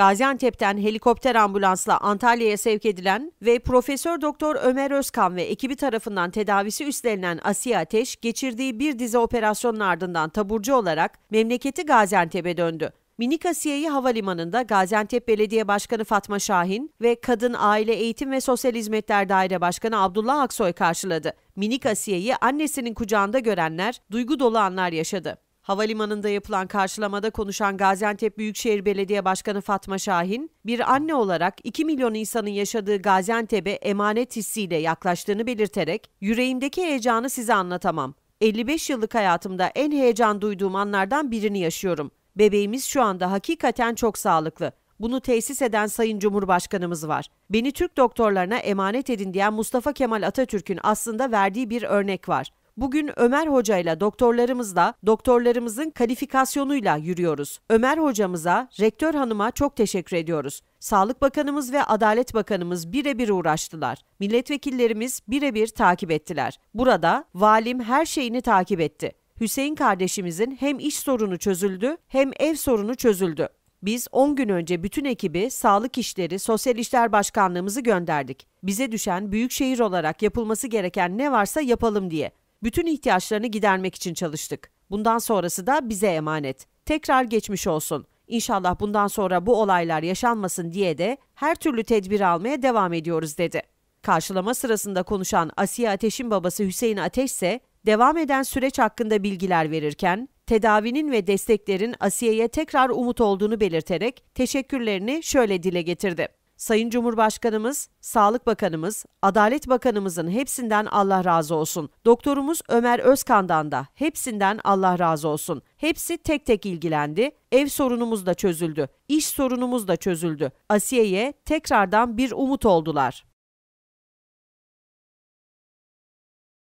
Gaziantep'ten helikopter ambulansla Antalya'ya sevk edilen ve Profesör Doktor Ömer Özkan ve ekibi tarafından tedavisi üstlenilen Asiye Ateş geçirdiği bir dizi operasyonun ardından taburcu olarak memleketi Gaziantep'e döndü. Minik Asiye'yi havalimanında Gaziantep Belediye Başkanı Fatma Şahin ve Kadın Aile Eğitim ve Sosyal Hizmetler Daire Başkanı Abdullah Aksoy karşıladı. Minik Asiye'yi annesinin kucağında görenler duygu dolu anlar yaşadı. Havalimanında yapılan karşılamada konuşan Gaziantep Büyükşehir Belediye Başkanı Fatma Şahin, bir anne olarak 2 milyon insanın yaşadığı Gaziantep'e emanet hissiyle yaklaştığını belirterek, yüreğimdeki heyecanı size anlatamam. 55 yıllık hayatımda en heyecan duyduğum anlardan birini yaşıyorum. Bebeğimiz şu anda hakikaten çok sağlıklı. Bunu tesis eden Sayın Cumhurbaşkanımız var. Beni Türk doktorlarına emanet edin diyen Mustafa Kemal Atatürk'ün aslında verdiği bir örnek var. Bugün Ömer Hoca ile doktorlarımızla, doktorlarımızın kalifikasyonuyla yürüyoruz. Ömer hocamıza, rektör hanıma çok teşekkür ediyoruz. Sağlık Bakanımız ve Adalet Bakanımız birebir uğraştılar. Milletvekillerimiz birebir takip ettiler. Burada valim her şeyini takip etti. Hüseyin kardeşimizin hem iş sorunu çözüldü hem ev sorunu çözüldü. Biz 10 gün önce bütün ekibi Sağlık İşleri Sosyal İşler Başkanlığımızı gönderdik. Bize düşen büyük şehir olarak yapılması gereken ne varsa yapalım diye. Bütün ihtiyaçlarını gidermek için çalıştık. Bundan sonrası da bize emanet. Tekrar geçmiş olsun. İnşallah bundan sonra bu olaylar yaşanmasın diye de her türlü tedbir almaya devam ediyoruz dedi. Karşılama sırasında konuşan Asiye Ateş'in babası Hüseyin Ateş ise devam eden süreç hakkında bilgiler verirken tedavinin ve desteklerin Asiye'ye tekrar umut olduğunu belirterek teşekkürlerini şöyle dile getirdi. Sayın Cumhurbaşkanımız, Sağlık Bakanımız, Adalet Bakanımızın hepsinden Allah razı olsun. Doktorumuz Ömer Özkan'dan da hepsinden Allah razı olsun. Hepsi tek tek ilgilendi. Ev sorunumuz da çözüldü. İş sorunumuz da çözüldü. Asiye'ye tekrardan bir umut oldular.